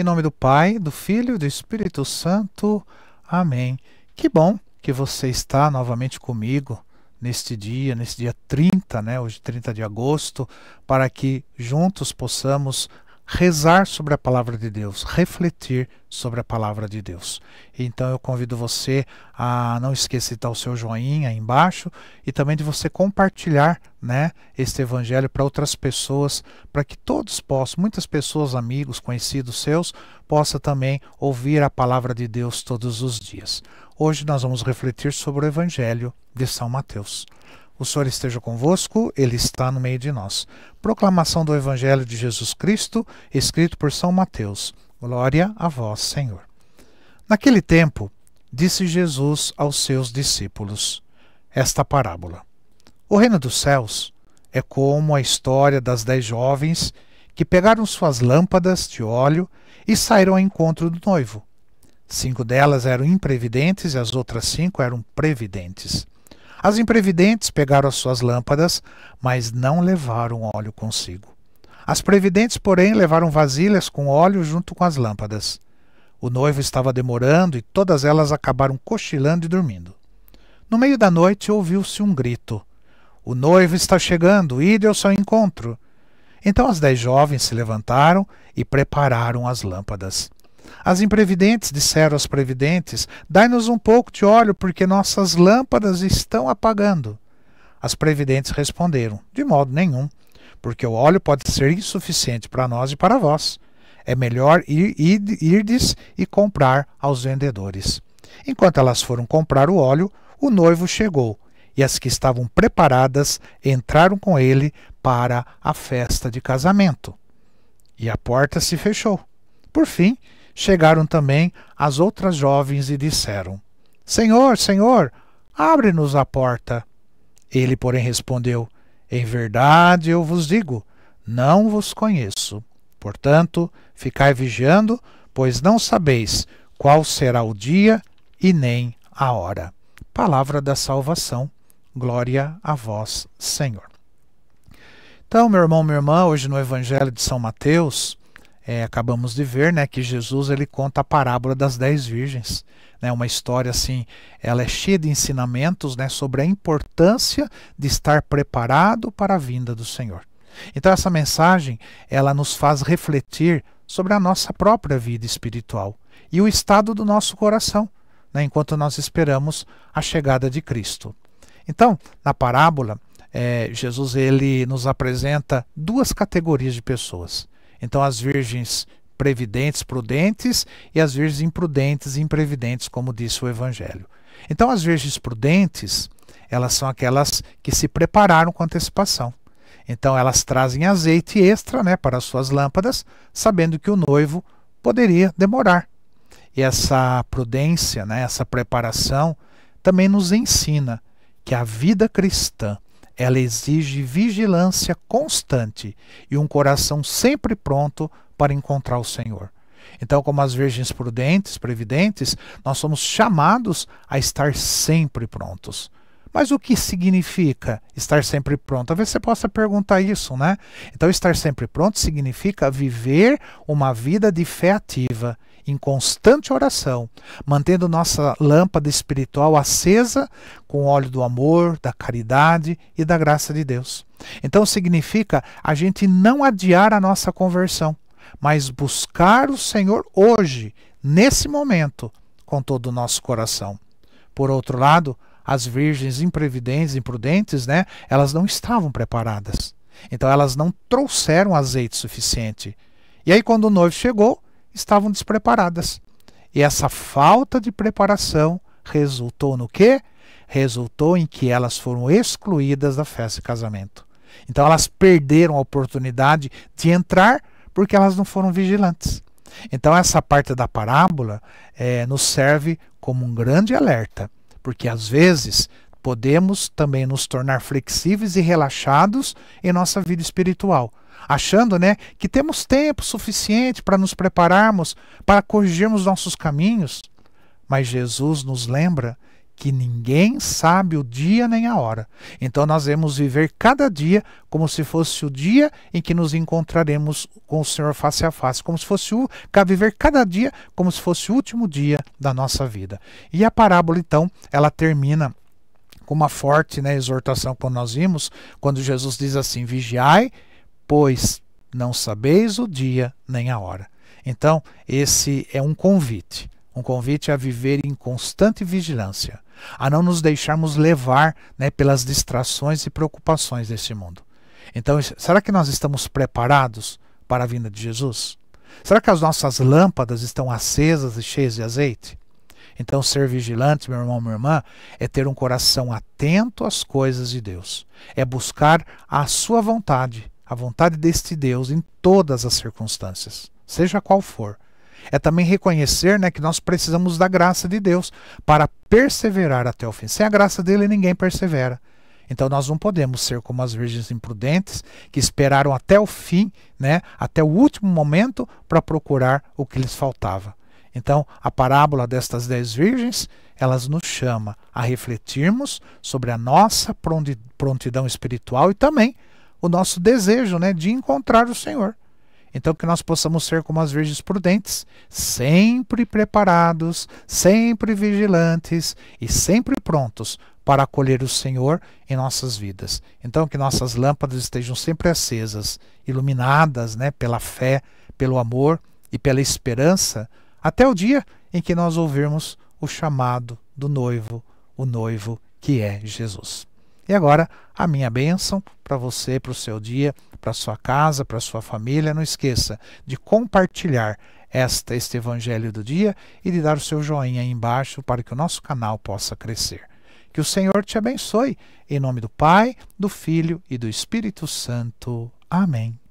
Em nome do Pai, do Filho e do Espírito Santo. Amém. Que bom que você está novamente comigo neste dia, neste dia 30, né, hoje 30 de agosto, para que juntos possamos rezar sobre a palavra de Deus, refletir sobre a palavra de Deus. Então eu convido você a não esquecer de dar o seu joinha aí embaixo e também de você compartilhar, né, este evangelho para outras pessoas, para que todos possam, muitas pessoas, amigos, conhecidos seus, possa também ouvir a palavra de Deus todos os dias. Hoje nós vamos refletir sobre o evangelho de São Mateus. O Senhor esteja convosco, Ele está no meio de nós. Proclamação do Evangelho de Jesus Cristo, escrito por São Mateus. Glória a vós, Senhor. Naquele tempo, disse Jesus aos seus discípulos esta parábola: O reino dos céus é como a história das dez jovens que pegaram suas lâmpadas de óleo e saíram ao encontro do noivo. Cinco delas eram imprevidentes e as outras cinco eram previdentes. As imprevidentes pegaram as suas lâmpadas, mas não levaram óleo consigo. As previdentes, porém, levaram vasilhas com óleo junto com as lâmpadas. O noivo estava demorando e todas elas acabaram cochilando e dormindo. No meio da noite ouviu-se um grito. O noivo está chegando, ide ao seu encontro. Então as dez jovens se levantaram e prepararam as lâmpadas. As imprevidentes disseram aos previdentes: Dai-nos um pouco de óleo, porque nossas lâmpadas estão apagando. As previdentes responderam: De modo nenhum, porque o óleo pode ser insuficiente para nós e para vós. É melhor ir, ir, irdes e comprar aos vendedores. Enquanto elas foram comprar o óleo, o noivo chegou, e as que estavam preparadas entraram com ele para a festa de casamento. E a porta se fechou. Por fim, chegaram também as outras jovens e disseram: Senhor, Senhor, abre-nos a porta. Ele, porém, respondeu: Em verdade eu vos digo, não vos conheço. Portanto, ficai vigiando, pois não sabeis qual será o dia e nem a hora. Palavra da salvação. Glória a vós, Senhor. Então, meu irmão, minha irmã, hoje no Evangelho de São Mateus, é, acabamos de ver, né, que Jesus ele conta a parábola das dez virgens, né, uma história assim, ela é cheia de ensinamentos, né, sobre a importância de estar preparado para a vinda do Senhor. Então essa mensagem ela nos faz refletir sobre a nossa própria vida espiritual e o estado do nosso coração, né, enquanto nós esperamos a chegada de Cristo. Então, na parábola, é, Jesus ele nos apresenta duas categorias de pessoas. Então, as virgens previdentes, prudentes, e as virgens imprudentes e imprevidentes, como disse o Evangelho. Então, as virgens prudentes, elas são aquelas que se prepararam com antecipação. Então, elas trazem azeite extra né, para as suas lâmpadas, sabendo que o noivo poderia demorar. E essa prudência, né, essa preparação, também nos ensina que a vida cristã, ela exige vigilância constante e um coração sempre pronto para encontrar o Senhor. Então, como as virgens prudentes, previdentes, nós somos chamados a estar sempre prontos. Mas o que significa estar sempre pronto? Talvez você possa perguntar isso, né? Então, estar sempre pronto significa viver uma vida de fé ativa em constante oração, mantendo nossa lâmpada espiritual acesa com o óleo do amor, da caridade e da graça de Deus. Então significa a gente não adiar a nossa conversão, mas buscar o Senhor hoje, nesse momento, com todo o nosso coração. Por outro lado, as virgens imprevidentes, imprudentes, né, elas não estavam preparadas. Então elas não trouxeram azeite suficiente. E aí quando o noivo chegou, estavam despreparadas. E essa falta de preparação resultou no quê? Resultou em que elas foram excluídas da festa de casamento. Então elas perderam a oportunidade de entrar porque elas não foram vigilantes. Então essa parte da parábola é, nos serve como um grande alerta, porque às vezes podemos também nos tornar flexíveis e relaxados em nossa vida espiritual, achando, né, que temos tempo suficiente para nos prepararmos, para corrigirmos nossos caminhos. Mas Jesus nos lembra que ninguém sabe o dia nem a hora. Então nós devemos viver cada dia como se fosse o dia em que nos encontraremos com o Senhor face a face, como se fosse o viver cada dia como se fosse o último dia da nossa vida. E a parábola então, ela termina uma forte né, exortação quando nós vimos, quando Jesus diz assim: vigiai, pois não sabeis o dia nem a hora. Então, esse é um convite, um convite a viver em constante vigilância, a não nos deixarmos levar né, pelas distrações e preocupações desse mundo. Então, será que nós estamos preparados para a vinda de Jesus? Será que as nossas lâmpadas estão acesas e cheias de azeite? Então, ser vigilante, meu irmão, minha irmã, é ter um coração atento às coisas de Deus, é buscar a sua vontade, a vontade deste Deus em todas as circunstâncias, seja qual for. É também reconhecer né, que nós precisamos da graça de Deus para perseverar até o fim. Sem a graça dele, ninguém persevera. Então nós não podemos ser como as virgens imprudentes que esperaram até o fim, né, até o último momento para procurar o que lhes faltava. Então, a parábola destas dez virgens, elas nos chama a refletirmos sobre a nossa prontidão espiritual e também o nosso desejo né, de encontrar o Senhor. Então, que nós possamos ser como as virgens prudentes, sempre preparados, sempre vigilantes e sempre prontos para acolher o Senhor em nossas vidas. Então, que nossas lâmpadas estejam sempre acesas, iluminadas né, pela fé, pelo amor e pela esperança até o dia em que nós ouvirmos o chamado do noivo, o noivo que é Jesus. E agora, a minha bênção para você, para o seu dia, para sua casa, para sua família. Não esqueça de compartilhar esta, este Evangelho do dia e de dar o seu joinha aí embaixo para que o nosso canal possa crescer. Que o Senhor te abençoe. Em nome do Pai, do Filho e do Espírito Santo. Amém.